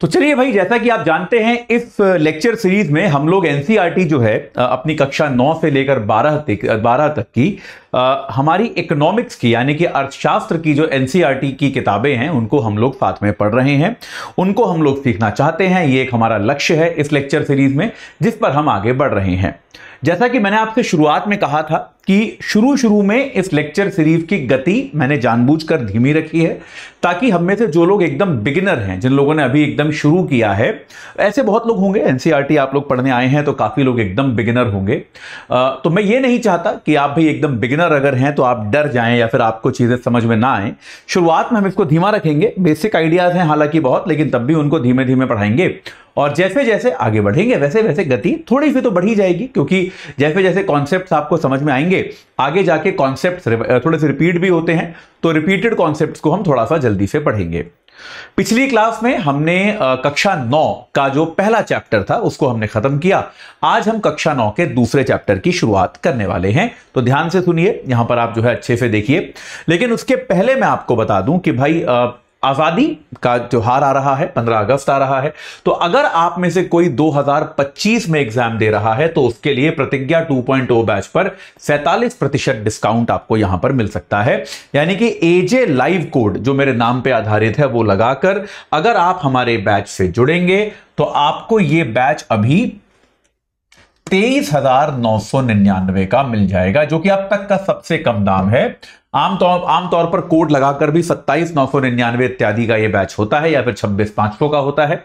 तो चलिए भाई जैसा कि आप जानते हैं इस लेक्चर सीरीज में हम लोग एनसीईआरटी e जो है अपनी कक्षा 9 से लेकर 12 तक 12 तक की हमारी इकोनॉमिक्स की यानी कि अर्थशास्त्र की जो एनसीईआरटी e की किताबें हैं उनको हम लोग साथ में पढ़ रहे हैं उनको हम लोग सीखना चाहते हैं ये एक हमारा लक्ष्य है इस लेक्चर सीरीज में जिस पर हम आगे बढ़ रहे हैं जैसा कि मैंने आपसे शुरुआत में कहा था कि शुरू शुरू में इस लेक्चर सीरीज की गति मैंने जानबूझकर धीमी रखी है ताकि हम में से जो लोग एकदम बिगिनर हैं जिन लोगों ने अभी एकदम शुरू किया है ऐसे बहुत लोग होंगे एनसीईआरटी e आप लोग पढ़ने आए हैं तो काफ़ी लोग एकदम बिगिनर होंगे तो मैं ये नहीं चाहता कि आप भाई एकदम बिगिनर अगर हैं तो आप डर जाए या फिर आपको चीज़ें समझ में ना आए शुरुआत में हम इसको धीमा रखेंगे बेसिक आइडियाज़ हैं हालांकि बहुत लेकिन तब भी उनको धीमे धीमे पढ़ाएंगे और जैसे जैसे आगे बढ़ेंगे वैसे वैसे गति थोड़ी सी तो बढ़ी जाएगी क्योंकि जैसे जैसे कॉन्सेप्ट आपको समझ में आएंगे आगे जाके कॉन्सेप्ट थोड़े से रिपीट भी होते हैं तो रिपीटेड कॉन्सेप्ट को हम थोड़ा सा जल्दी से पढ़ेंगे पिछली क्लास में हमने कक्षा नौ का जो पहला चैप्टर था उसको हमने खत्म किया आज हम कक्षा नौ के दूसरे चैप्टर की शुरुआत करने वाले हैं तो ध्यान से सुनिए यहां पर आप जो है अच्छे से देखिए लेकिन उसके पहले मैं आपको बता दूं कि भाई आज़ादी का त्यौहार आ रहा है 15 अगस्त आ रहा है तो अगर आप में से कोई 2025 में एग्जाम दे रहा है तो उसके लिए प्रतिज्ञा 2.0 बैच पर सैतालीस प्रतिशत डिस्काउंट आपको यहां पर मिल सकता है यानी कि एजे लाइव कोड जो मेरे नाम पे आधारित है वो लगाकर अगर आप हमारे बैच से जुड़ेंगे तो आपको ये बैच अभी तेईस हजार नौ सौ निन्यानवे का मिल जाएगा जो कि अब तक का सबसे कम दाम है आमतौर आमतौर पर कोड लगाकर भी सत्ताईस नौ सौ निन्यानवे इत्यादि का यह बैच होता है या फिर छब्बीस पांच सौ का होता है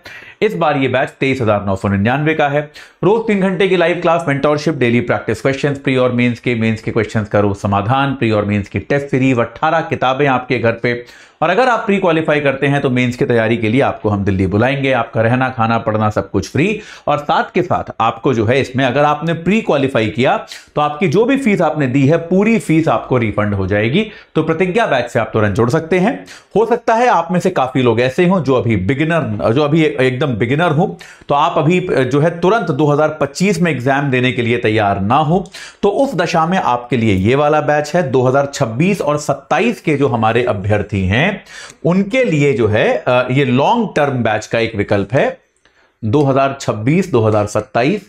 इस बार यह बैच तेईस हजार नौ सौ निन्यानवे का है रोज तीन घंटे की live class mentorship daily practice questions pre और मेंस के मेंस के क्वेश्चंस का रोज समाधान प्री और मेंस की टेस्ट सीरीज अट्ठारह किताबें आपके घर पर और अगर आप प्री क्वालिफाई करते हैं तो मेंस की तैयारी के लिए आपको हम दिल्ली बुलाएंगे आपका रहना खाना पढ़ना सब कुछ फ्री और साथ के साथ आपको जो है इसमें अगर आपने प्री क्वालिफाई किया तो आपकी जो भी फीस आपने दी है पूरी फीस आपको रिफंड हो जाएगी तो प्रतिज्ञा बैच से आप तुरंत जुड़ सकते हैं हो सकता है आप में से काफी लोग ऐसे हों जो अभी बिगिनर जो अभी एकदम बिगिनर हो तो आप अभी जो है तुरंत दो में एग्जाम देने के लिए तैयार ना हो तो उस दशा में आपके लिए ये वाला बैच है 2026 और 27 के जो हमारे अभ्यर्थी हैं हैं उनके लिए जो है ये लॉन्ग टर्म बैच का एक विकल्प है 2026 2027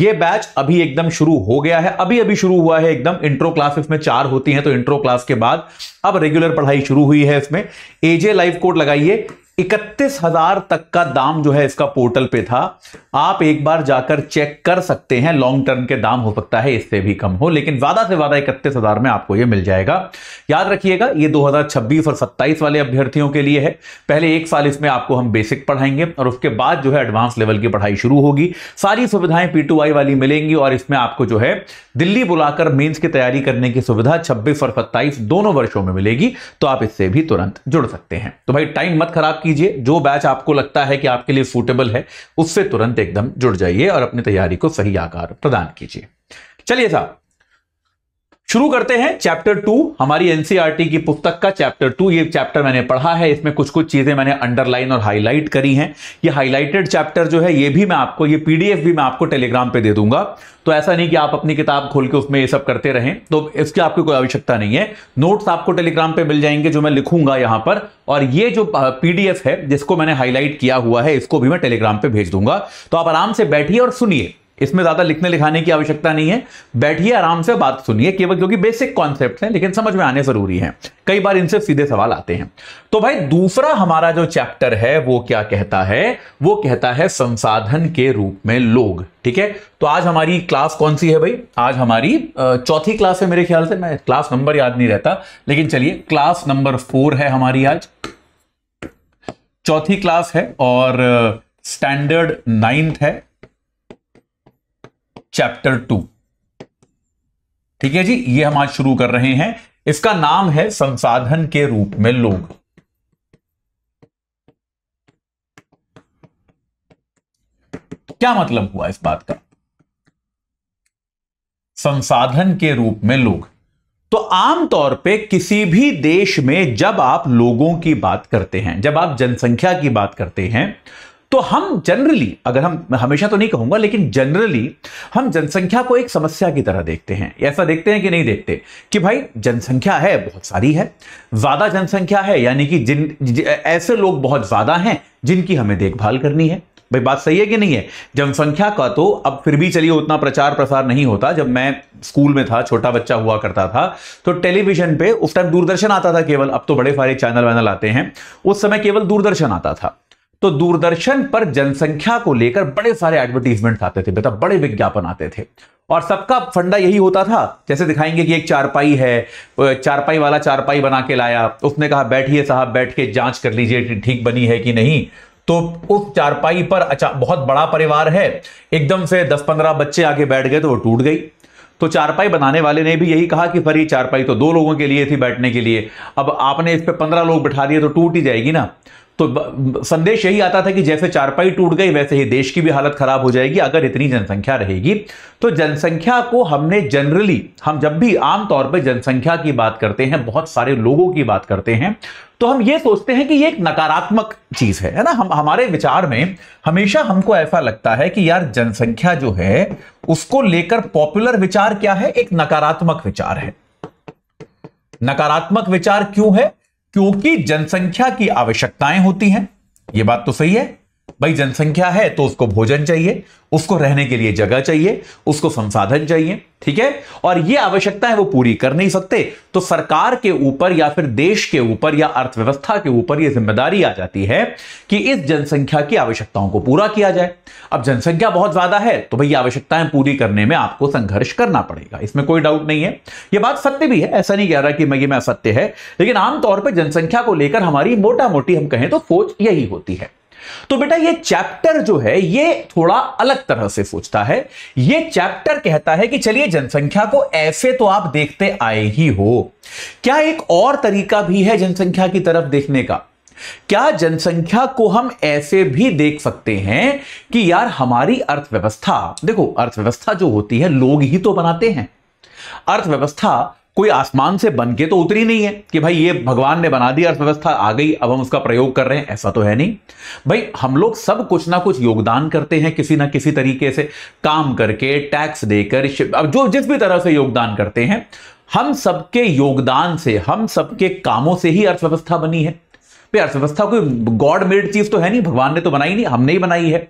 ये बैच अभी एकदम शुरू हो गया है अभी अभी शुरू हुआ है एकदम इंट्रो क्लास इसमें चार होती हैं तो इंट्रो क्लास के बाद अब रेगुलर पढ़ाई शुरू हुई है इसमें एजे लाइव कोड लगाइए इकतीस हजार तक का दाम जो है इसका पोर्टल पे था आप एक बार जाकर चेक कर सकते हैं लॉन्ग टर्म के दाम हो सकता है इससे भी कम हो लेकिन ज्यादा से ज्यादा इकतीस हजार में आपको ये मिल जाएगा याद रखिएगा ये 2026 और 27 वाले अभ्यर्थियों के लिए है पहले एक साल इसमें आपको हम बेसिक पढ़ाएंगे और उसके बाद जो है एडवांस लेवल की पढ़ाई शुरू होगी सारी सुविधाएं पी वाली मिलेंगी और इसमें आपको जो है दिल्ली बुलाकर मेन्स की तैयारी करने की सुविधा छब्बीस और सत्ताईस दोनों वर्षों में मिलेगी तो आप इससे भी तुरंत जुड़ सकते हैं तो भाई टाइम मत खराब कीजिए जो बैच आपको लगता है कि आपके लिए सूटेबल है उससे तुरंत एकदम जुड़ जाइए और अपनी तैयारी को सही आकार प्रदान कीजिए चलिए साहब शुरू करते हैं चैप्टर टू हमारी एनसीईआरटी e की पुस्तक का चैप्टर टू ये चैप्टर मैंने पढ़ा है इसमें कुछ कुछ चीजें मैंने अंडरलाइन और हाईलाइट करी हैं ये हाईलाइटेड चैप्टर जो है ये भी मैं आपको ये पीडीएफ भी मैं आपको टेलीग्राम पे दे दूंगा तो ऐसा नहीं कि आप अपनी किताब खोल के उसमें ये सब करते रहें तो इसकी आपकी कोई आवश्यकता नहीं है नोट्स आपको टेलीग्राम पर मिल जाएंगे जो मैं लिखूंगा यहां पर और ये जो पीडीएफ है जिसको मैंने हाईलाइट किया हुआ है इसको भी मैं टेलीग्राम पर भेज दूंगा तो आप आराम से बैठिए और सुनिए इसमें ज़्यादा लिखने लिखाने की आवश्यकता नहीं है बैठिए आराम से बात सुनिए केवल क्योंकि बेसिक कॉन्सेप्ट हैं लेकिन समझ में आने ज़रूरी हैं कई बार इनसे सीधे सवाल आते हैं तो भाई दूसरा हमारा जो चैप्टर है वो क्या कहता है वो कहता है संसाधन के रूप में लोग ठीक है तो आज हमारी क्लास कौन सी है भाई आज हमारी चौथी क्लास है मेरे ख्याल से मैं क्लास नंबर याद नहीं रहता लेकिन चलिए क्लास नंबर फोर है हमारी आज चौथी क्लास है और स्टैंडर्ड नाइन्थ है चैप्टर टू ठीक है जी ये हम आज शुरू कर रहे हैं इसका नाम है संसाधन के रूप में लोग क्या मतलब हुआ इस बात का संसाधन के रूप में लोग तो आमतौर पे किसी भी देश में जब आप लोगों की बात करते हैं जब आप जनसंख्या की बात करते हैं तो हम जनरली अगर हम हमेशा तो नहीं कहूंगा लेकिन जनरली हम जनसंख्या को एक समस्या की तरह देखते हैं ऐसा देखते हैं कि नहीं देखते कि भाई जनसंख्या है बहुत सारी है ज्यादा जनसंख्या है यानी कि जिन ऐसे लोग बहुत ज्यादा हैं जिनकी हमें देखभाल करनी है भाई बात सही है कि नहीं है जनसंख्या का तो अब फिर भी चलिए उतना प्रचार प्रसार नहीं होता जब मैं स्कूल में था छोटा बच्चा हुआ करता था तो टेलीविजन पे उस टाइम दूरदर्शन आता था केवल अब तो बड़े सारे चैनल वैनल आते हैं उस समय केवल दूरदर्शन आता था तो दूरदर्शन पर जनसंख्या को लेकर बड़े सारे एडवर्टीजमेंट आते थे मतलब बड़े विज्ञापन आते थे और सबका फंडा यही होता था जैसे दिखाएंगे कि एक चारपाई है चारपाई वाला चारपाई बना के लाया उसने कहा बैठिए साहब बैठ के जांच कर लीजिए ठीक बनी है कि नहीं तो उस चारपाई पर अच्छा बहुत बड़ा परिवार है एकदम से दस पंद्रह बच्चे आके बैठ गए तो वो टूट गई तो चारपाई बनाने वाले ने भी यही कहा कि सर ये चारपाई तो दो लोगों के लिए थी बैठने के लिए अब आपने इस पर पंद्रह लोग बैठा दिए तो टूट ही जाएगी ना तो संदेश यही आता था कि जैसे चारपाई टूट गई वैसे ही देश की भी हालत खराब हो जाएगी अगर इतनी जनसंख्या रहेगी तो जनसंख्या को हमने जनरली हम जब भी आमतौर पर जनसंख्या की बात करते हैं बहुत सारे लोगों की बात करते हैं तो हम ये सोचते हैं कि ये एक नकारात्मक चीज है ना हम हमारे विचार में हमेशा हमको ऐसा लगता है कि यार जनसंख्या जो है उसको लेकर पॉपुलर विचार क्या है एक नकारात्मक विचार है नकारात्मक विचार क्यों है क्योंकि जनसंख्या की आवश्यकताएं होती हैं यह बात तो सही है भाई जनसंख्या है तो उसको भोजन चाहिए उसको रहने के लिए जगह चाहिए उसको संसाधन चाहिए ठीक है और ये आवश्यकता है वो पूरी कर नहीं सकते तो सरकार के ऊपर या फिर देश के ऊपर या अर्थव्यवस्था के ऊपर ये जिम्मेदारी आ जाती है कि इस जनसंख्या की आवश्यकताओं को पूरा किया जाए अब जनसंख्या बहुत ज्यादा है तो भाई आवश्यकताएं पूरी करने में आपको संघर्ष करना पड़ेगा इसमें कोई डाउट नहीं है यह बात सत्य भी है ऐसा नहीं कह रहा कि मैं असत्य है लेकिन आमतौर पर जनसंख्या को लेकर हमारी मोटा मोटी हम कहें तो सोच यही होती है तो बेटा ये चैप्टर जो है ये थोड़ा अलग तरह से सोचता है ये चैप्टर कहता है कि चलिए जनसंख्या को ऐसे तो आप देखते आए ही हो क्या एक और तरीका भी है जनसंख्या की तरफ देखने का क्या जनसंख्या को हम ऐसे भी देख सकते हैं कि यार हमारी अर्थव्यवस्था देखो अर्थव्यवस्था जो होती है लोग ही तो बनाते हैं अर्थव्यवस्था कोई आसमान से बन के तो उतरी नहीं है कि भाई ये भगवान ने बना दी अर्थव्यवस्था आ गई अब हम उसका प्रयोग कर रहे हैं ऐसा तो है नहीं भाई हम लोग सब कुछ ना कुछ योगदान करते हैं किसी ना किसी तरीके से काम करके टैक्स देकर अब जो जिस भी तरह से योगदान करते हैं हम सबके योगदान से हम सबके कामों से ही अर्थव्यवस्था बनी है भाई अर्थव्यवस्था कोई गॉड मेड चीज तो है नहीं भगवान ने तो बनाई नहीं हमने ही बनाई है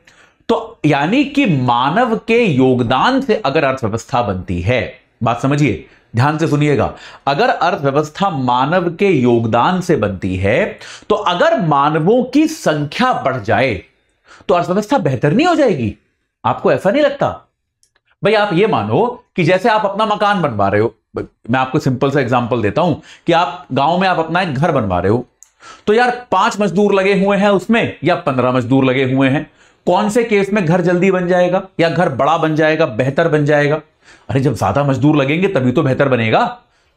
तो यानी कि मानव के योगदान से अगर अर्थव्यवस्था बनती है बात समझिए ध्यान से सुनिएगा अगर अर्थव्यवस्था मानव के योगदान से बनती है तो अगर मानवों की संख्या बढ़ जाए तो अर्थव्यवस्था बेहतर नहीं हो जाएगी आपको ऐसा नहीं लगता भाई आप ये मानो कि जैसे आप अपना मकान बनवा रहे हो मैं आपको सिंपल सा एग्जांपल देता हूं कि आप गांव में आप अपना एक घर बनवा रहे हो तो यार पांच मजदूर लगे हुए हैं उसमें या पंद्रह मजदूर लगे हुए हैं कौन से केस में घर जल्दी बन जाएगा या घर बड़ा बन जाएगा बेहतर बन जाएगा अरे जब ज्यादा मजदूर लगेंगे तभी तो बेहतर बनेगा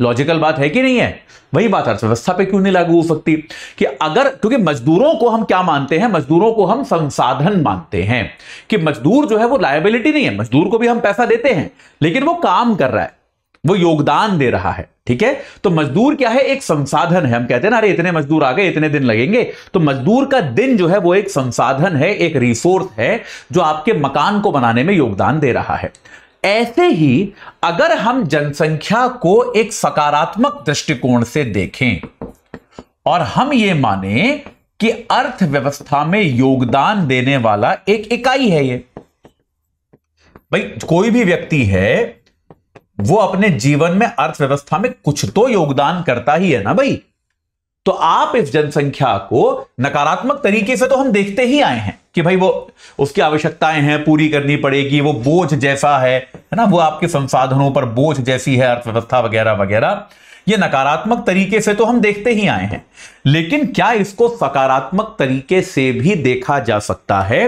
लॉजिकल बात है कि नहीं है वही बात अर्थव्यवस्था पे क्यों नहीं लागू हो सकती कि अगर क्योंकि मजदूरों को हम क्या मानते हैं मजदूरों को हम संसाधन मानते हैं कि मजदूर जो है वो लायबिलिटी नहीं है मजदूर को भी हम पैसा देते हैं लेकिन वो काम कर रहा है वो योगदान दे रहा है ठीक है तो मजदूर क्या है एक संसाधन है हम कहते हैं ना अरे इतने मजदूर आ गए इतने दिन लगेंगे तो मजदूर का दिन जो है वो एक संसाधन है एक रिसोर्स है जो आपके मकान को बनाने में योगदान दे रहा है ऐसे ही अगर हम जनसंख्या को एक सकारात्मक दृष्टिकोण से देखें और हम ये माने कि अर्थव्यवस्था में योगदान देने वाला एक इकाई है ये भाई कोई भी व्यक्ति है वो अपने जीवन में अर्थव्यवस्था में कुछ तो योगदान करता ही है ना भाई तो आप इस जनसंख्या को नकारात्मक तरीके से तो हम देखते ही आए हैं कि भाई वो उसकी आवश्यकताएं हैं पूरी करनी पड़ेगी वो बोझ जैसा है है ना वो आपके संसाधनों पर बोझ जैसी है अर्थव्यवस्था वगैरह वगैरह ये नकारात्मक तरीके से तो हम देखते ही आए हैं लेकिन क्या इसको सकारात्मक तरीके से भी देखा जा सकता है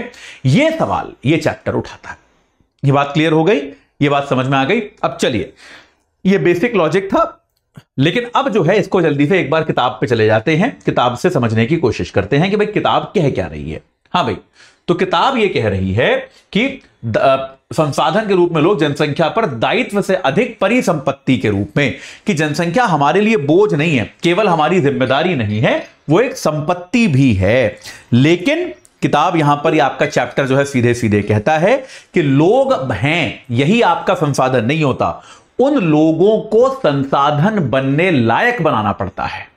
ये सवाल ये चैप्टर उठाता है ये बात क्लियर हो गई ये बात समझ में आ गई अब चलिए ये बेसिक लॉजिक था लेकिन अब जो है इसको जल्दी से एक बार किताब पे चले जाते हैं किताब से समझने की कोशिश करते हैं कि भाई किताब क्या क्या रही है हाँ भाई तो किताब यह कह रही है कि संसाधन के रूप में लोग जनसंख्या पर दायित्व से अधिक परिसंपत्ति के रूप में कि जनसंख्या हमारे लिए बोझ नहीं है केवल हमारी जिम्मेदारी नहीं है वो एक संपत्ति भी है लेकिन किताब यहां पर ये आपका चैप्टर जो है सीधे सीधे कहता है कि लोग हैं यही आपका संसाधन नहीं होता उन लोगों को संसाधन बनने लायक बनाना पड़ता है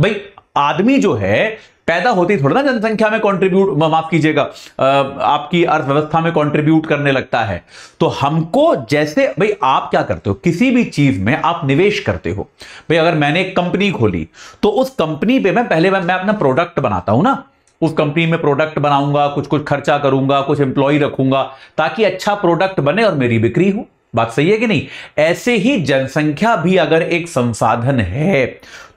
भाई आदमी जो है पैदा होती थोड़ा ना जनसंख्या में कॉन्ट्रीब्यूट माफ कीजिएगा आपकी अर्थव्यवस्था में कॉन्ट्रीब्यूट करने लगता है तो हमको जैसे भाई आप क्या करते हो किसी भी चीज में आप निवेश करते हो भाई अगर मैंने एक कंपनी खोली तो उस कंपनी पे मैं पहले मैं अपना प्रोडक्ट बनाता हूं ना उस कंपनी में प्रोडक्ट बनाऊंगा कुछ कुछ खर्चा करूंगा कुछ एम्प्लॉय रखूंगा ताकि अच्छा प्रोडक्ट बने और मेरी बिक्री हो बात सही है कि नहीं ऐसे ही जनसंख्या भी अगर एक संसाधन है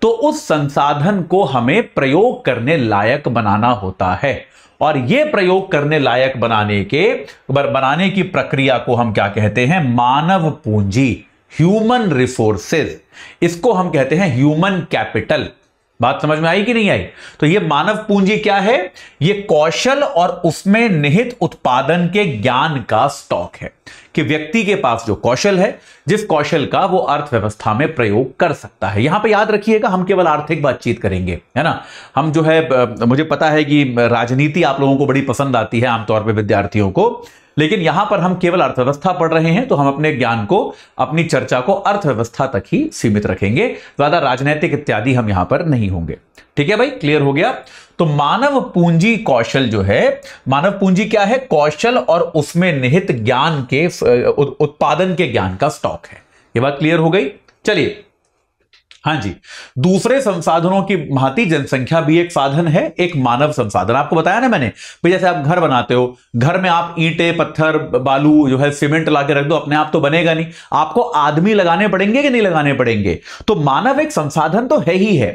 तो उस संसाधन को हमें प्रयोग करने लायक बनाना होता है और यह प्रयोग करने लायक बनाने के बनाने की प्रक्रिया को हम क्या कहते हैं मानव पूंजी ह्यूमन रिसोर्सेज इसको हम कहते हैं ह्यूमन कैपिटल बात समझ में आई कि नहीं आई तो यह मानव पूंजी क्या है यह कौशल और उसमें निहित उत्पादन के ज्ञान का स्टॉक है कि व्यक्ति के पास जो कौशल है जिस कौशल का वो अर्थव्यवस्था में प्रयोग कर सकता है यहां पे याद रखिएगा हम केवल आर्थिक बातचीत करेंगे है ना हम जो है मुझे पता है कि राजनीति आप लोगों को बड़ी पसंद आती है आमतौर पर विद्यार्थियों को लेकिन यहां पर हम केवल अर्थव्यवस्था पढ़ रहे हैं तो हम अपने ज्ञान को अपनी चर्चा को अर्थव्यवस्था तक ही सीमित रखेंगे ज्यादा राजनीतिक इत्यादि हम यहां पर नहीं होंगे ठीक है भाई क्लियर हो गया तो मानव पूंजी कौशल जो है मानव पूंजी क्या है कौशल और उसमें निहित ज्ञान के उत्पादन के ज्ञान का स्टॉक है यह बात क्लियर हो गई चलिए हाँ जी दूसरे संसाधनों की भांति जनसंख्या भी एक साधन है एक मानव संसाधन आपको बताया ना मैंने भाई जैसे आप घर बनाते हो घर में आप ईंटे पत्थर बालू जो है सीमेंट ला के रख दो अपने आप तो बनेगा नहीं आपको आदमी लगाने पड़ेंगे कि नहीं लगाने पड़ेंगे तो मानव एक संसाधन तो है ही है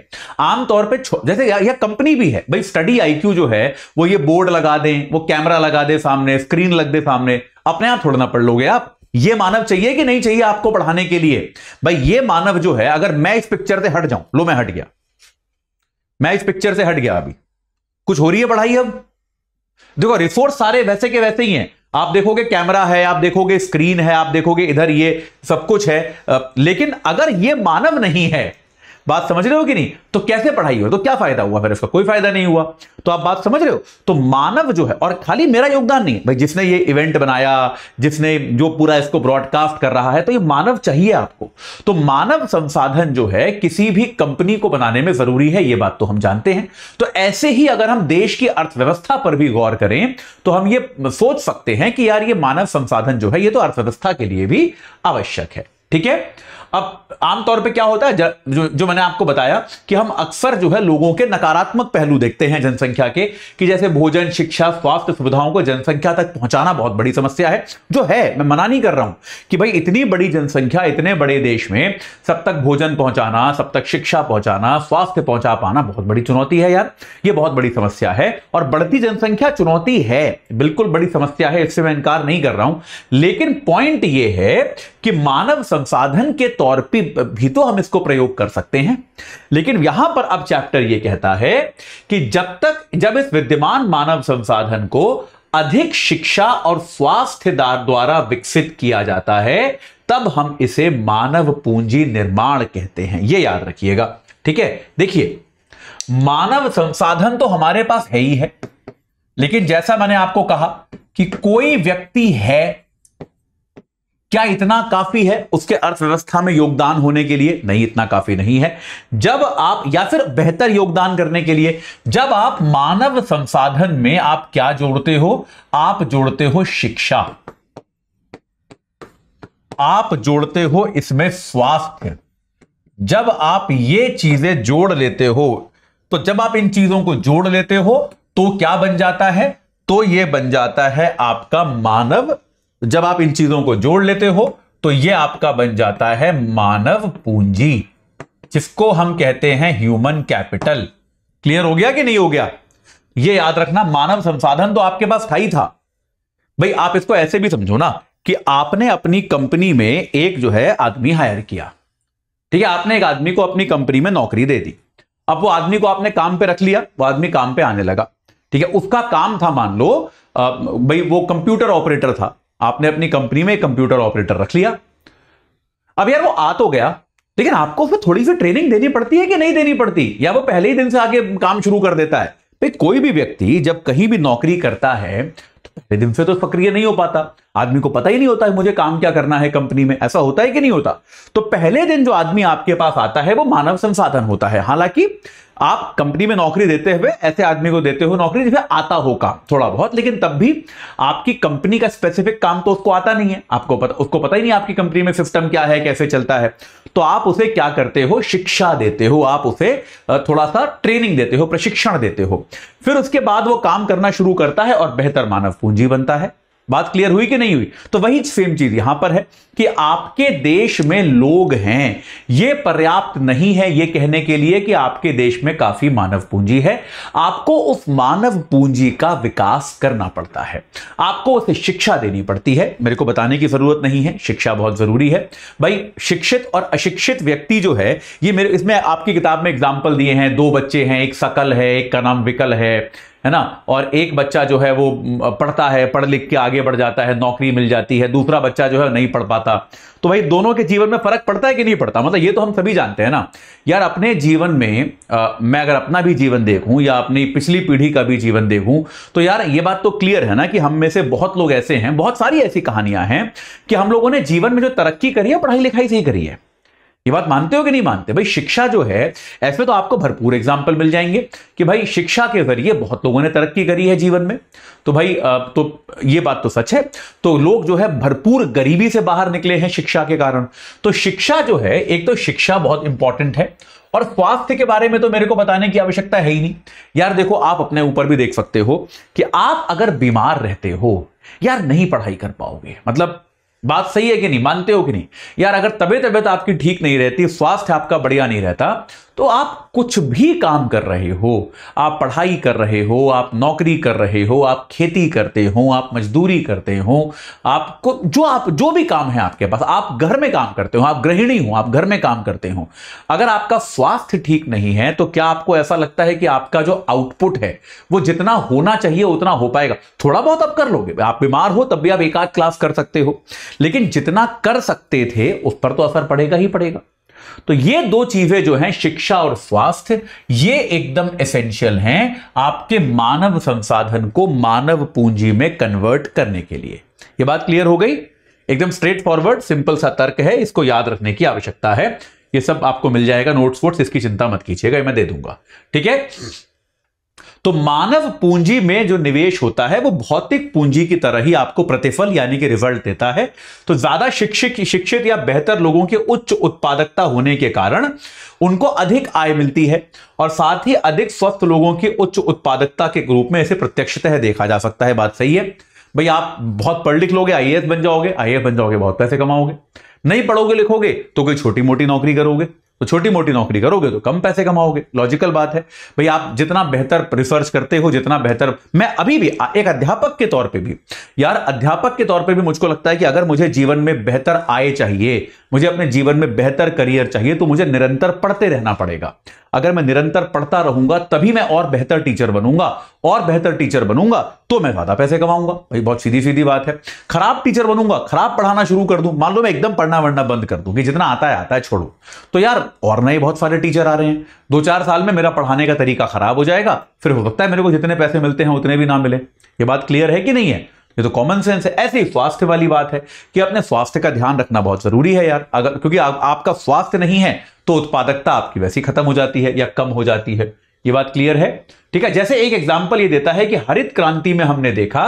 आमतौर पर जैसे यह कंपनी भी है भाई स्टडी आई जो है वो ये बोर्ड लगा दें वो कैमरा लगा दे सामने स्क्रीन लग दे सामने अपने आप थोड़ा ना पढ़ लोगे आप ये मानव चाहिए कि नहीं चाहिए आपको पढ़ाने के लिए भाई ये मानव जो है अगर मैं इस पिक्चर से हट जाऊं लो मैं हट गया मैं इस पिक्चर से हट गया अभी कुछ हो रही है पढ़ाई अब देखो रिसोर्स सारे वैसे के वैसे ही हैं आप देखोगे कैमरा है आप देखोगे स्क्रीन है आप देखोगे इधर ये सब कुछ है लेकिन अगर ये मानव नहीं है बात समझ रहे हो कि नहीं तो कैसे पढ़ाई हो तो क्या फायदा हुआ फिर इसका कोई फायदा नहीं हुआ तो आप बात समझ रहे हो तो मानव जो है और खाली मेरा योगदान नहीं भाई जिसने ये इवेंट बनाया जिसने जो पूरा इसको ब्रॉडकास्ट कर रहा है तो ये मानव चाहिए आपको तो मानव संसाधन जो है किसी भी कंपनी को बनाने में जरूरी है ये बात तो हम जानते हैं तो ऐसे ही अगर हम देश की अर्थव्यवस्था पर भी गौर करें तो हम ये सोच सकते हैं कि यार ये मानव संसाधन जो है ये तो अर्थव्यवस्था के लिए भी आवश्यक है ठीक है अब आमतौर पे क्या होता है जो जो मैंने आपको बताया कि हम अक्सर जो है लोगों के नकारात्मक पहलू देखते हैं जनसंख्या के कि जैसे भोजन शिक्षा स्वास्थ्य सुविधाओं को जनसंख्या तक पहुंचाना बहुत बड़ी समस्या है जो है मैं मना नहीं कर रहा हूं कि भाई इतनी बड़ी जनसंख्या इतने बड़े देश में सब तक भोजन पहुंचाना सब तक शिक्षा पहुंचाना स्वास्थ्य पहुंचा पाना बहुत बड़ी चुनौती है यार ये बहुत बड़ी समस्या है और बढ़ती जनसंख्या चुनौती है बिल्कुल बड़ी समस्या है इससे मैं इनकार नहीं कर रहा हूं लेकिन पॉइंट यह है कि मानव संसाधन के तौर पे भी तो हम इसको प्रयोग कर सकते हैं लेकिन यहां पर अब चैप्टर यह कहता है कि जब तक जब इस विद्यमान मानव संसाधन को अधिक शिक्षा और स्वास्थ्य दार द्वारा विकसित किया जाता है तब हम इसे मानव पूंजी निर्माण कहते हैं यह याद रखिएगा ठीक है देखिए मानव संसाधन तो हमारे पास है ही है लेकिन जैसा मैंने आपको कहा कि कोई व्यक्ति है क्या इतना काफी है उसके अर्थव्यवस्था में योगदान होने के लिए नहीं इतना काफी नहीं है जब आप या फिर बेहतर योगदान करने के लिए जब आप मानव संसाधन में आप क्या जोड़ते हो आप जोड़ते हो शिक्षा आप जोड़ते हो इसमें स्वास्थ्य जब आप ये चीजें जोड़ लेते हो तो जब आप इन चीजों को जोड़ लेते हो तो क्या बन जाता है तो ये बन जाता है आपका मानव जब आप इन चीजों को जोड़ लेते हो तो ये आपका बन जाता है मानव पूंजी जिसको हम कहते हैं ह्यूमन कैपिटल क्लियर हो गया कि नहीं हो गया ये याद रखना मानव संसाधन तो आपके पास था ही था भाई आप इसको ऐसे भी समझो ना कि आपने अपनी कंपनी में एक जो है आदमी हायर किया ठीक है आपने एक आदमी को अपनी कंपनी में नौकरी दे दी अब वो आदमी को आपने काम पे रख लिया वो आदमी काम पे आने लगा ठीक है उसका काम था मान लो भाई वो कंप्यूटर ऑपरेटर था आपने अपनी कंपनी में कंप्यूटर ऑपरेटर रख लिया अब यार वो आ तो गया लेकिन आपको फिर थोड़ी सी ट्रेनिंग देनी पड़ती है कि नहीं देनी पड़ती या वो पहले ही दिन से आगे काम शुरू कर देता है कोई भी व्यक्ति जब कहीं भी नौकरी करता है तो पहले दिन से तो सक्रिय नहीं हो पाता आदमी को पता ही नहीं होता है मुझे काम क्या करना है कंपनी में ऐसा होता है कि नहीं होता तो पहले दिन जो आदमी आपके पास आता है वो मानव संसाधन होता है हालांकि आप कंपनी में नौकरी देते हुए ऐसे आदमी को देते हो नौकरी जिसे आता हो काम थोड़ा बहुत लेकिन तब भी आपकी कंपनी का स्पेसिफिक काम तो उसको आता नहीं है आपको पता उसको पता ही नहीं आपकी कंपनी में सिस्टम क्या है कैसे चलता है तो आप उसे क्या करते हो शिक्षा देते हो आप उसे थोड़ा सा ट्रेनिंग देते हो प्रशिक्षण देते हो फिर उसके बाद वो काम करना शुरू करता है और बेहतर मानव पूंजी बनता है बात क्लियर हुई कि नहीं हुई तो वही सेम चीज यहां पर है कि आपके देश में लोग हैं यह पर्याप्त नहीं है यह कहने के लिए कि आपके देश में काफी मानव पूंजी है आपको उस मानव पूंजी का विकास करना पड़ता है आपको उसे शिक्षा देनी पड़ती है मेरे को बताने की जरूरत नहीं है शिक्षा बहुत जरूरी है भाई शिक्षित और अशिक्षित व्यक्ति जो है ये मेरे इसमें आपकी किताब में एग्जाम्पल दिए हैं दो बच्चे हैं एक सकल है एक का नाम विकल है है ना और एक बच्चा जो है वो पढ़ता है पढ़ लिख के आगे बढ़ जाता है नौकरी मिल जाती है दूसरा बच्चा जो है नहीं पढ़ पाता तो भाई दोनों के जीवन में फर्क पड़ता है कि नहीं पड़ता मतलब ये तो हम सभी जानते हैं ना यार अपने जीवन में आ, मैं अगर अपना भी जीवन देखूं या अपनी पिछली पीढ़ी का भी जीवन देखूं तो यार ये बात तो क्लियर है ना कि हम में से बहुत लोग ऐसे हैं बहुत सारी ऐसी कहानियां हैं कि हम लोगों ने जीवन में जो तरक्की करी है पढ़ाई लिखाई से ही करी है ये बात मानते हो कि नहीं मानते भाई शिक्षा जो है ऐसे तो आपको भरपूर एग्जाम्पल मिल जाएंगे कि भाई शिक्षा के जरिए बहुत लोगों ने तरक्की करी है जीवन में तो भाई तो ये बात तो सच है तो लोग जो है भरपूर गरीबी से बाहर निकले हैं शिक्षा के कारण तो शिक्षा जो है एक तो शिक्षा बहुत इंपॉर्टेंट है और स्वास्थ्य के बारे में तो मेरे को बताने की आवश्यकता है ही नहीं यार देखो आप अपने ऊपर भी देख सकते हो कि आप अगर बीमार रहते हो यार नहीं पढ़ाई कर पाओगे मतलब बात सही है कि नहीं मानते हो कि नहीं यार अगर तबीयत तबियत आपकी ठीक नहीं रहती स्वास्थ्य आपका बढ़िया नहीं रहता तो आप कुछ भी काम कर रहे हो आप पढ़ाई कर रहे हो आप नौकरी कर रहे हो आप खेती करते हो आप मजदूरी करते हो आपको जो आप जो भी काम है आपके पास आप घर में काम करते हो आप गृहिणी हो आप घर में काम करते हो अगर आपका स्वास्थ्य ठीक नहीं है तो क्या आपको ऐसा लगता है कि आपका जो आउटपुट है वो जितना होना चाहिए उतना हो पाएगा थोड़ा बहुत आप कर लोगे आप बीमार हो तब भी आप एक आध क्लास कर सकते हो लेकिन जितना कर सकते थे उस पर तो असर पड़ेगा ही पड़ेगा तो ये दो चीजें जो हैं शिक्षा और स्वास्थ्य ये एकदम एसेंशियल हैं आपके मानव संसाधन को मानव पूंजी में कन्वर्ट करने के लिए ये बात क्लियर हो गई एकदम स्ट्रेट फॉरवर्ड सिंपल सा तर्क है इसको याद रखने की आवश्यकता है ये सब आपको मिल जाएगा नोट्स वोट्स इसकी चिंता मत कीजिएगा मैं दे दूंगा ठीक है तो मानव पूंजी में जो निवेश होता है वो भौतिक पूंजी की तरह ही आपको प्रतिफल यानी कि रिजल्ट देता है तो ज्यादा शिक्षित शिक्षित या बेहतर लोगों के उच्च उत्पादकता होने के कारण उनको अधिक आय मिलती है और साथ ही अधिक स्वस्थ लोगों की उच्च उत्पादकता के रूप में इसे प्रत्यक्षतः देखा जा सकता है बात सही है भाई आप बहुत पढ़ लिख लोगे आई बन जाओगे आई बन जाओगे बहुत पैसे कमाओगे नहीं पढ़ोगे लिखोगे तो कोई छोटी मोटी नौकरी करोगे तो छोटी मोटी नौकरी करोगे तो कम पैसे कमाओगे लॉजिकल बात है भाई आप जितना बेहतर रिसर्च करते हो जितना बेहतर मैं अभी भी एक अध्यापक के तौर पे भी यार अध्यापक के तौर पे भी मुझको लगता है कि अगर मुझे जीवन में बेहतर आय चाहिए मुझे अपने जीवन में बेहतर करियर चाहिए तो मुझे निरंतर पढ़ते रहना पड़ेगा अगर मैं निरंतर पढ़ता रहूंगा तभी मैं और बेहतर टीचर बनूंगा और बेहतर टीचर बनूंगा तो मैं ज्यादा पैसे कमाऊंगा भाई बहुत सीधी सीधी बात है खराब टीचर बनूंगा खराब पढ़ाना शुरू कर दूं मान लो मैं एकदम पढ़ना वढ़ना बंद कर दूं कि जितना आता है आता है छोड़ू तो यार और नए बहुत सारे टीचर आ रहे हैं दो चार साल में मेरा पढ़ाने का तरीका खराब हो जाएगा फिर हो सकता है मेरे को जितने पैसे मिलते हैं उतने भी ना मिले ये बात क्लियर है कि नहीं है ये तो कॉमन सेंस है ऐसे ही स्वास्थ्य वाली बात है कि अपने स्वास्थ्य का ध्यान रखना बहुत जरूरी है यार अगर क्योंकि आ, आपका स्वास्थ्य नहीं है तो उत्पादकता आपकी वैसी खत्म हो जाती है या कम हो जाती है ये बात क्लियर है ठीक है जैसे एक एग्जाम्पल ये देता है कि हरित क्रांति में हमने देखा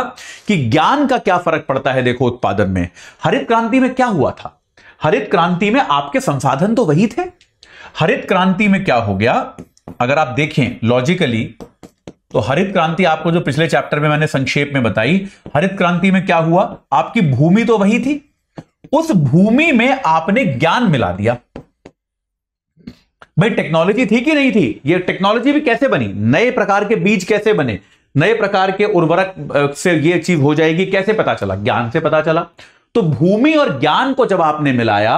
कि ज्ञान का क्या फर्क पड़ता है देखो उत्पादन में हरित क्रांति में क्या हुआ था हरित क्रांति में आपके संसाधन तो वही थे हरित क्रांति में क्या हो गया अगर आप देखें लॉजिकली तो हरित क्रांति आपको जो पिछले चैप्टर में मैंने संक्षेप में बताई हरित क्रांति में क्या हुआ आपकी भूमि तो वही थी उस भूमि में आपने ज्ञान मिला दिया भाई टेक्नोलॉजी थी कि नहीं थी ये टेक्नोलॉजी भी कैसे बनी नए प्रकार के बीज कैसे बने नए प्रकार के उर्वरक से ये चीज हो जाएगी कैसे पता चला ज्ञान से पता चला तो भूमि और ज्ञान को जब आपने मिलाया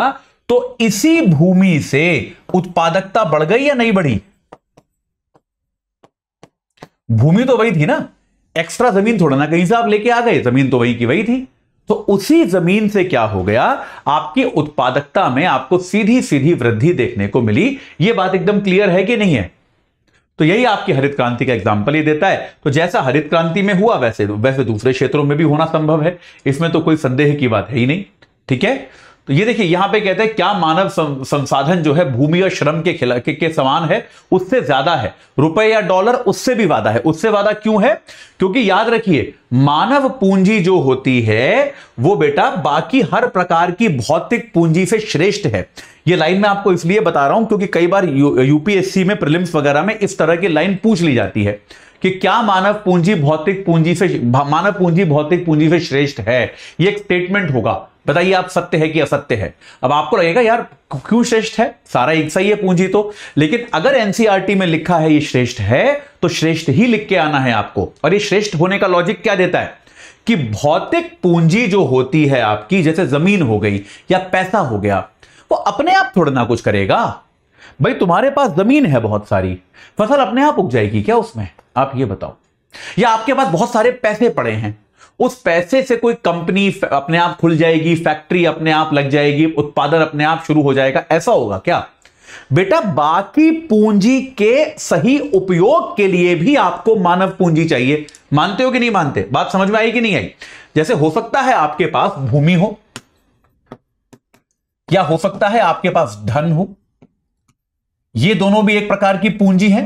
तो इसी भूमि से उत्पादकता बढ़ गई या नहीं बढ़ी भूमि तो वही थी ना एक्स्ट्रा जमीन थोड़ा ना कहीं से आप लेके आ गए जमीन तो वही की वही थी तो उसी जमीन से क्या हो गया आपकी उत्पादकता में आपको सीधी सीधी वृद्धि देखने को मिली यह बात एकदम क्लियर है कि नहीं है तो यही आपकी हरित क्रांति का एग्जाम्पल ही देता है तो जैसा हरित क्रांति में हुआ वैसे वैसे दूसरे क्षेत्रों में भी होना संभव है इसमें तो कोई संदेह की बात है ही नहीं ठीक है तो ये देखिए यहां पे कहते हैं क्या मानव संसाधन जो है भूमि और श्रम के खिला के, के समान है उससे ज्यादा है रुपए या डॉलर उससे भी वादा है उससे वादा क्यों है क्योंकि याद रखिए मानव पूंजी जो होती है वो बेटा बाकी हर प्रकार की भौतिक पूंजी से श्रेष्ठ है ये लाइन मैं आपको इसलिए बता रहा हूं क्योंकि कई बार यू, यूपीएससी में प्रिलिम्स वगैरह में इस तरह की लाइन पूछ ली जाती है कि क्या मानव पूंजी भौतिक पूंजी से मानव पूंजी भौतिक पूंजी से श्रेष्ठ है ये एक स्टेटमेंट होगा बताइए आप सत्य है कि असत्य है अब आपको लगेगा यार क्यों श्रेष्ठ है सारा एक सही है पूंजी तो लेकिन अगर एनसीआरटी में लिखा है ये श्रेष्ठ है तो श्रेष्ठ ही लिख के आना है आपको और ये श्रेष्ठ होने का लॉजिक क्या देता है कि भौतिक पूंजी जो होती है आपकी जैसे जमीन हो गई या पैसा हो गया वो अपने आप थोड़ा ना कुछ करेगा भाई तुम्हारे पास जमीन है बहुत सारी फसल अपने आप उग जाएगी क्या उसमें आप ये बताओ या आपके पास बहुत सारे पैसे पड़े हैं उस पैसे से कोई कंपनी अपने आप खुल जाएगी फैक्ट्री अपने आप लग जाएगी उत्पादन अपने आप शुरू हो जाएगा ऐसा होगा क्या बेटा बाकी पूंजी के सही उपयोग के लिए भी आपको मानव पूंजी चाहिए मानते हो कि नहीं मानते बात समझ में आई कि नहीं आई जैसे हो सकता है आपके पास भूमि हो या हो सकता है आपके पास धन हो ये दोनों भी एक प्रकार की पूंजी है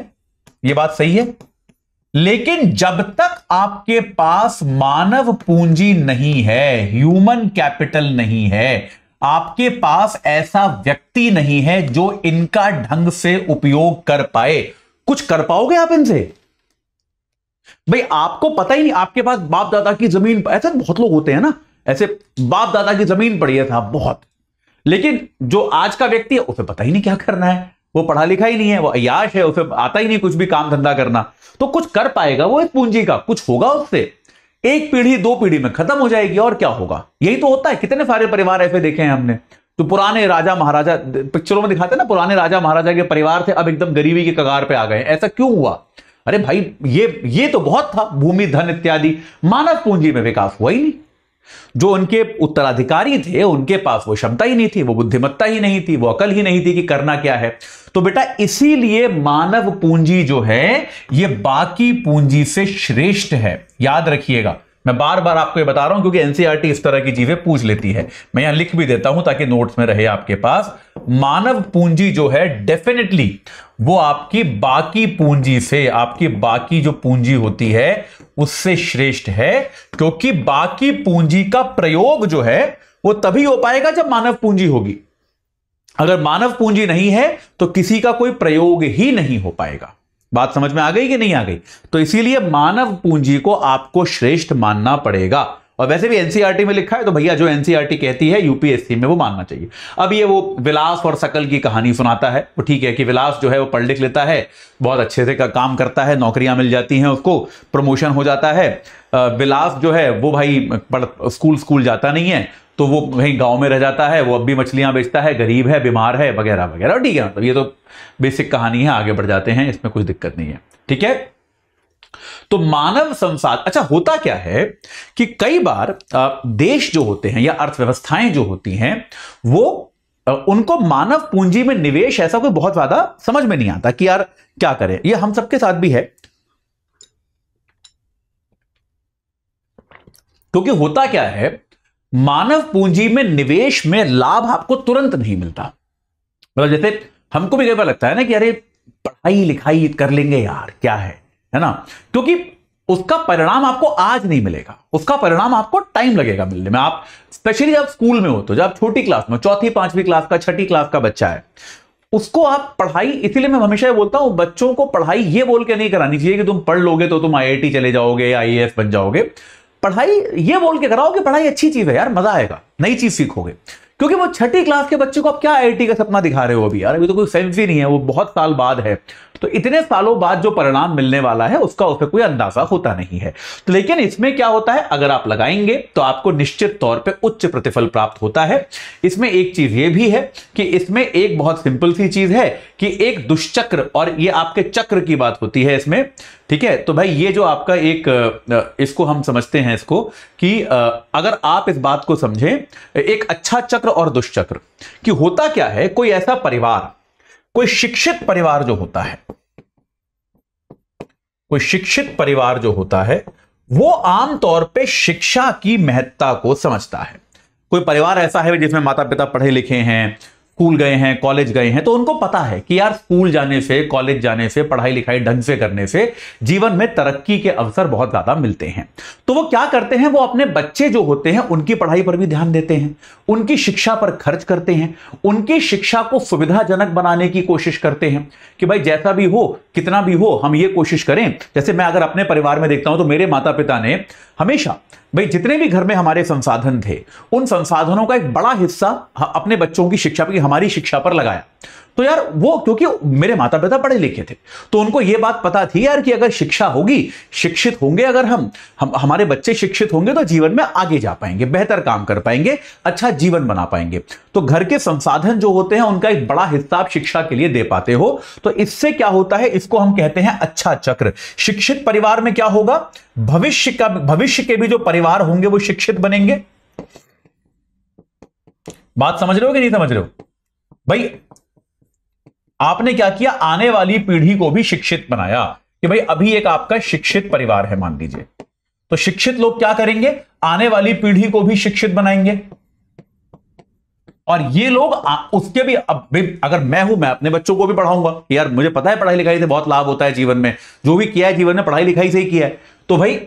ये बात सही है लेकिन जब तक आपके पास मानव पूंजी नहीं है ह्यूमन कैपिटल नहीं है आपके पास ऐसा व्यक्ति नहीं है जो इनका ढंग से उपयोग कर पाए कुछ कर पाओगे आप इनसे भाई आपको पता ही नहीं आपके पास बाप दादा की जमीन ऐसे बहुत लोग होते हैं ना ऐसे बाप दादा की जमीन पड़ी है था बहुत लेकिन जो आज का व्यक्ति है उसे पता ही नहीं क्या करना है वो पढ़ा लिखा ही नहीं है वो अयाश है उसे आता ही नहीं कुछ भी काम धंधा करना तो कुछ कर पाएगा वो एक पूंजी का कुछ होगा उससे एक पीढ़ी दो पीढ़ी में खत्म हो जाएगी और क्या होगा यही तो होता है कितने सारे परिवार ऐसे देखे हैं हमने तो पुराने राजा महाराजा पिक्चरों में दिखाते ना पुराने राजा महाराजा के परिवार थे अब एकदम गरीबी के कगार पे आ गए ऐसा क्यों हुआ अरे भाई ये ये तो बहुत था भूमि धन इत्यादि मानव पूंजी में विकास हुआ ही नहीं जो उनके उत्तराधिकारी थे उनके पास वो क्षमता ही नहीं थी वो बुद्धिमत्ता ही नहीं थी वो अकल ही नहीं थी कि करना क्या है तो बेटा इसीलिए मानव पूंजी जो है ये बाकी पूंजी से श्रेष्ठ है याद रखिएगा मैं बार बार आपको ये बता रहा हूं क्योंकि एनसीईआरटी e इस तरह की चीजें पूछ लेती है मैं यहां लिख भी देता हूं ताकि नोट्स में रहे आपके पास मानव पूंजी जो है डेफिनेटली वो आपकी बाकी पूंजी से आपकी बाकी जो पूंजी होती है उससे श्रेष्ठ है क्योंकि बाकी पूंजी का प्रयोग जो है वो तभी हो पाएगा जब मानव पूंजी होगी अगर मानव पूंजी नहीं है तो किसी का कोई प्रयोग ही नहीं हो पाएगा बात समझ में आ गई कि नहीं आ गई तो इसीलिए मानव पूंजी को आपको श्रेष्ठ मानना पड़ेगा और वैसे भी एनसीआरटी e में लिखा है तो भैया जो एनसीआरटी e कहती है यूपीएससी में वो मानना चाहिए अब ये वो विलास और सकल की कहानी सुनाता है वो ठीक है कि विलास जो है वो पढ़ लिख लेता है बहुत अच्छे से का, काम करता है नौकरियां मिल जाती हैं उसको प्रमोशन हो जाता है विलास जो है वो भाई पढ़ स्कूल स्कूल जाता नहीं है तो वो वहीं गांव में रह जाता है वो अब भी मछलियां बेचता है गरीब है बीमार है वगैरह वगैरह ठीक है मतलब ये तो बेसिक कहानी है आगे बढ़ जाते हैं इसमें कुछ दिक्कत नहीं है ठीक है तो मानव संसाधन अच्छा होता क्या है कि कई बार देश जो होते हैं या अर्थव्यवस्थाएं जो होती हैं वो उनको मानव पूंजी में निवेश ऐसा कोई बहुत ज्यादा समझ में नहीं आता कि यार क्या करें ये हम सबके साथ भी है क्योंकि होता क्या है मानव पूंजी में निवेश में लाभ आपको तुरंत नहीं मिलता मतलब जैसे हमको भी कई बार लगता है ना कि अरे पढ़ाई लिखाई कर लेंगे यार क्या है है ना क्योंकि उसका परिणाम आपको आज नहीं मिलेगा उसका परिणाम आपको टाइम लगेगा मिलने में आप स्पेशली आप स्कूल में हो तो जब आप छोटी क्लास में चौथी पांचवी क्लास का छठी क्लास का बच्चा है उसको आप पढ़ाई इसीलिए मैं हमेशा बोलता हूं बच्चों को पढ़ाई ये बोल के नहीं करानी चाहिए कि तुम पढ़ लोगे तो तुम आई चले जाओगे आई बन जाओगे पढ़ाई ये बोल के कराओ कि पढ़ाई अच्छी चीज है यार मजा आएगा नई चीज सीखोगे क्योंकि वो छठी क्लास के बच्चे को आप क्या आई का सपना दिखा रहे हो अभी यार अभी तो कोई सेंस ही नहीं है वो बहुत साल बाद है तो इतने सालों बाद जो परिणाम मिलने वाला है उसका उसे कोई अंदाजा होता नहीं है तो लेकिन इसमें क्या होता है अगर आप लगाएंगे तो आपको निश्चित तौर पे उच्च प्रतिफल प्राप्त होता है इसमें एक चीज ये भी है कि इसमें एक बहुत सिंपल सी चीज है कि एक दुष्चक्र और ये आपके चक्र की बात होती है इसमें ठीक है तो भाई ये जो आपका एक इसको हम समझते हैं इसको कि अगर आप इस बात को समझें एक अच्छा चक्र और दुष्चक्र कि होता क्या है कोई ऐसा परिवार कोई शिक्षित परिवार जो होता है कोई शिक्षित परिवार जो होता है वो आमतौर पे शिक्षा की महत्ता को समझता है कोई परिवार ऐसा है जिसमें माता पिता पढ़े लिखे हैं स्कूल गए हैं कॉलेज गए हैं तो उनको पता है कि यार स्कूल जाने से कॉलेज जाने से पढ़ाई लिखाई ढंग से करने से जीवन में तरक्की के अवसर बहुत ज्यादा मिलते हैं तो वो क्या करते हैं वो अपने बच्चे जो होते हैं उनकी पढ़ाई पर भी ध्यान देते हैं उनकी शिक्षा पर खर्च करते हैं उनकी शिक्षा को सुविधाजनक बनाने की कोशिश करते हैं कि भाई जैसा भी हो कितना भी हो हम ये कोशिश करें जैसे मैं अगर अपने परिवार में देखता हूं तो मेरे माता पिता ने हमेशा भाई जितने भी घर में हमारे संसाधन थे उन संसाधनों का एक बड़ा हिस्सा अपने बच्चों की शिक्षा पर हमारी शिक्षा पर लगाया तो यार वो क्योंकि मेरे माता पिता तो पढ़े लिखे थे तो उनको ये बात पता थी यार कि अगर शिक्षा होगी शिक्षित होंगे अगर हम, हम हमारे बच्चे शिक्षित होंगे तो जीवन में आगे जा पाएंगे बेहतर काम कर पाएंगे अच्छा जीवन बना पाएंगे तो घर के संसाधन जो होते हैं उनका एक बड़ा हिस्सा आप शिक्षा के लिए दे पाते हो तो इससे क्या होता है इसको हम कहते हैं अच्छा चक्र शिक्षित परिवार में क्या होगा भविष्य का भविष्य के भी जो परिवार होंगे वो शिक्षित बनेंगे बात समझ रहे हो कि नहीं समझ रहे हो भाई आपने क्या किया आने वाली पीढ़ी को भी शिक्षित बनाया कि भाई अभी एक आपका शिक्षित परिवार है मान लीजिए तो शिक्षित लोग क्या करेंगे आने वाली पीढ़ी को भी शिक्षित बनाएंगे और ये लोग आ, उसके भी अब अगर मैं हूं मैं अपने बच्चों को भी पढ़ाऊंगा यार मुझे पता है पढ़ाई लिखाई से बहुत लाभ होता है जीवन में जो भी किया है जीवन में पढ़ाई लिखाई से ही किया है तो भाई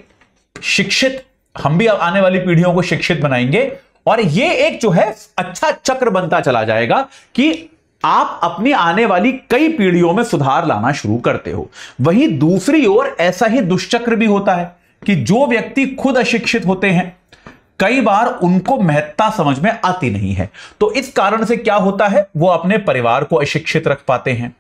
शिक्षित हम भी आने वाली पीढ़ियों को शिक्षित बनाएंगे और ये एक जो है अच्छा चक्र बनता चला जाएगा कि आप अपनी आने वाली कई पीढ़ियों में सुधार लाना शुरू करते हो वहीं दूसरी ओर ऐसा ही दुष्चक्र भी होता है कि जो व्यक्ति खुद अशिक्षित होते हैं कई बार उनको महत्ता समझ में आती नहीं है तो इस कारण से क्या होता है वो अपने परिवार को अशिक्षित रख पाते हैं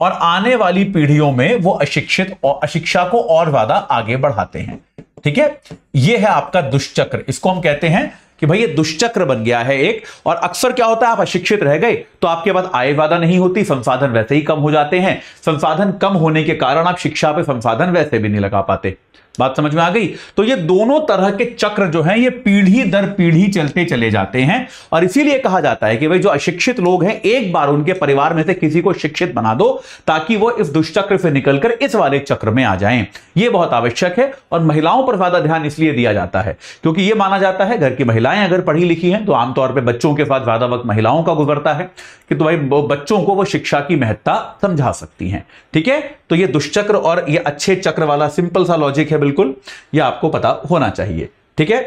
और आने वाली पीढ़ियों में वो अशिक्षित और अशिक्षा को और ज्यादा आगे बढ़ाते हैं ठीक है यह है आपका दुष्चक्र इसको हम कहते हैं कि भाई ये दुष्चक्र बन गया है एक और अक्सर क्या होता है आप अशिक्षित रह गए तो आपके पास आय वादा नहीं होती संसाधन वैसे ही कम हो जाते हैं संसाधन कम होने के कारण आप शिक्षा पे संसाधन वैसे भी नहीं लगा पाते बात समझ में आ गई तो ये दोनों तरह के चक्र जो हैं ये पीढ़ी दर पीढ़ी चलते चले जाते हैं और इसीलिए कहा जाता है कि भाई जो अशिक्षित लोग हैं एक बार उनके परिवार में से किसी को शिक्षित बना दो ताकि वो इस दुष्चक्र से निकलकर इस वाले चक्र में आ जाएं ये बहुत आवश्यक है और महिलाओं पर ज्यादा ध्यान इसलिए दिया जाता है क्योंकि यह माना जाता है घर की महिलाएं अगर पढ़ी लिखी हैं तो आमतौर पर बच्चों के साथ ज्यादा वक्त महिलाओं का गुजरता है कि तो भाई बच्चों को वो शिक्षा की महत्ता समझा सकती हैं ठीक है तो ये दुष्चक्र और ये अच्छे चक्र वाला सिंपल सा लॉजिक है बिल्कुल ये आपको पता होना चाहिए ठीक है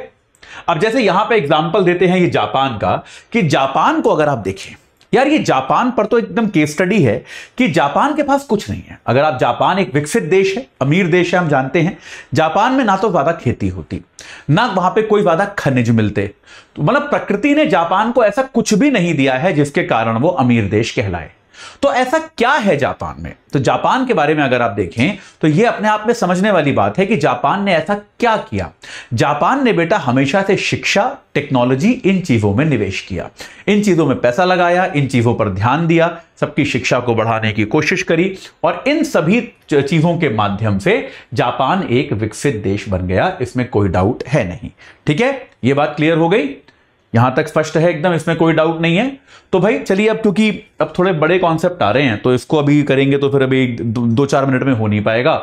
अब जैसे यहां पे एग्जांपल देते हैं ये जापान का कि जापान को अगर आप देखें यार ये जापान पर तो एकदम केस स्टडी है कि जापान के पास कुछ नहीं है अगर आप जापान एक विकसित देश है अमीर देश है हम जानते हैं जापान में ना तो ज्यादा खेती होती ना वहां पे कोई ज्यादा खनिज मिलते तो मतलब प्रकृति ने जापान को ऐसा कुछ भी नहीं दिया है जिसके कारण वो अमीर देश कहलाए तो ऐसा क्या है जापान में तो जापान के बारे में अगर आप देखें तो यह अपने आप में समझने वाली बात है कि जापान ने ऐसा क्या किया जापान ने बेटा हमेशा से शिक्षा टेक्नोलॉजी इन चीजों में निवेश किया इन चीजों में पैसा लगाया इन चीजों पर ध्यान दिया सबकी शिक्षा को बढ़ाने की कोशिश करी और इन सभी चीजों के माध्यम से जापान एक विकसित देश बन गया इसमें कोई डाउट है नहीं ठीक है यह बात क्लियर हो गई यहां तक स्पष्ट है एकदम इसमें कोई डाउट नहीं है तो भाई चलिए अब क्योंकि अब थोड़े बड़े कॉन्सेप्ट आ रहे हैं तो इसको अभी करेंगे तो फिर अभी दो, चार मिनट में हो नहीं पाएगा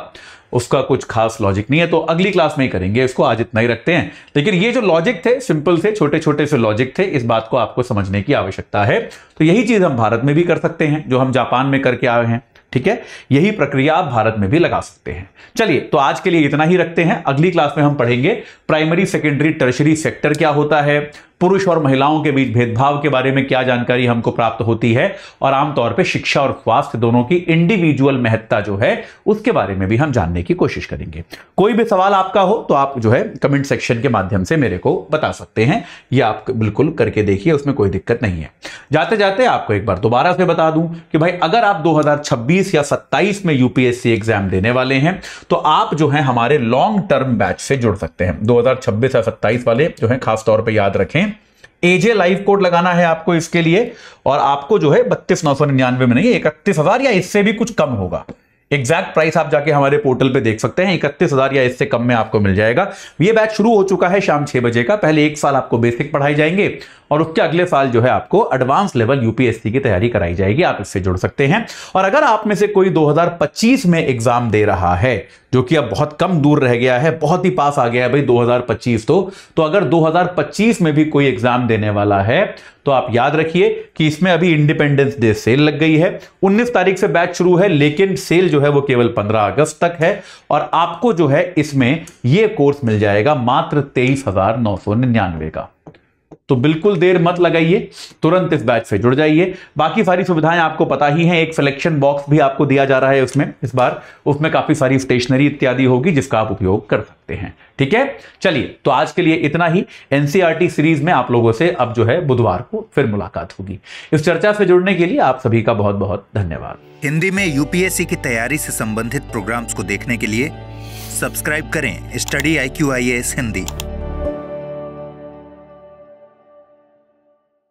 उसका कुछ खास लॉजिक नहीं है तो अगली क्लास में ही करेंगे इसको आज इतना ही रखते हैं लेकिन ये जो लॉजिक थे सिंपल से छोटे छोटे से लॉजिक थे इस बात को आपको समझने की आवश्यकता है तो यही चीज हम भारत में भी कर सकते हैं जो हम जापान में करके आए हैं ठीक है यही प्रक्रिया आप भारत में भी लगा सकते हैं चलिए तो आज के लिए इतना ही रखते हैं अगली क्लास में हम पढ़ेंगे प्राइमरी सेकेंडरी टर्शरी सेक्टर क्या होता है पुरुष और महिलाओं के बीच भेदभाव के बारे में क्या जानकारी हमको प्राप्त होती है और आमतौर पर शिक्षा और स्वास्थ्य दोनों की इंडिविजुअल महत्ता जो है उसके बारे में भी हम जानने की कोशिश करेंगे कोई भी सवाल आपका हो तो आप जो है कमेंट सेक्शन के माध्यम से मेरे को बता सकते हैं या आप बिल्कुल करके देखिए उसमें कोई दिक्कत नहीं है जाते जाते आपको एक बार दोबारा से बता दूं कि भाई अगर आप 2026 या 27 में यूपीएससी एग्जाम देने वाले हैं तो आप जो है हमारे लॉन्ग टर्म बैच से जुड़ सकते हैं 2026 या 27 वाले जो है खासतौर पर याद रखें एजे लाइव कोड लगाना है आपको इसके लिए और आपको जो है बत्तीस नौ सौ निन्यानवे में नहीं इकतीस हजार या इससे भी कुछ कम होगा एग्जैक्ट प्राइस आप जाके हमारे पोर्टल पे देख सकते हैं इकतीस हजार या इससे कम में आपको मिल जाएगा ये बैच शुरू हो चुका है शाम छह बजे का पहले एक साल आपको बेसिक पढ़ाई जाएंगे और उसके अगले साल जो है आपको एडवांस लेवल यूपीएससी की तैयारी कराई जाएगी आप इससे जुड़ सकते हैं और अगर आप में से कोई 2025 में एग्जाम दे रहा है जो कि अब बहुत कम दूर रह गया है बहुत ही पास आ गया है भाई 2025 तो तो अगर 2025 में भी कोई एग्जाम देने वाला है तो आप याद रखिए कि इसमें अभी इंडिपेंडेंस डे सेल लग गई है 19 तारीख से बैच शुरू है लेकिन सेल जो है वो केवल 15 अगस्त तक है और आपको जो है इसमें ये कोर्स मिल जाएगा मात्र तेईस का तो बिल्कुल देर मत लगाइए तुरंत इस बैच से जुड़ जाइए बाकी सारी सुविधाएं आपको पता ही हैं एक सिलेक्शन बॉक्स भी आपको दिया जा रहा है उसमें इस बार उसमें काफी सारी स्टेशनरी इत्यादि होगी जिसका आप उपयोग कर सकते हैं ठीक है चलिए तो आज के लिए इतना ही एनसीआरटी सीरीज e में आप लोगों से अब जो है बुधवार को फिर मुलाकात होगी इस चर्चा से जुड़ने के लिए आप सभी का बहुत बहुत धन्यवाद हिंदी में यूपीएससी की तैयारी से संबंधित प्रोग्राम्स को देखने के लिए सब्सक्राइब करें स्टडी आई हिंदी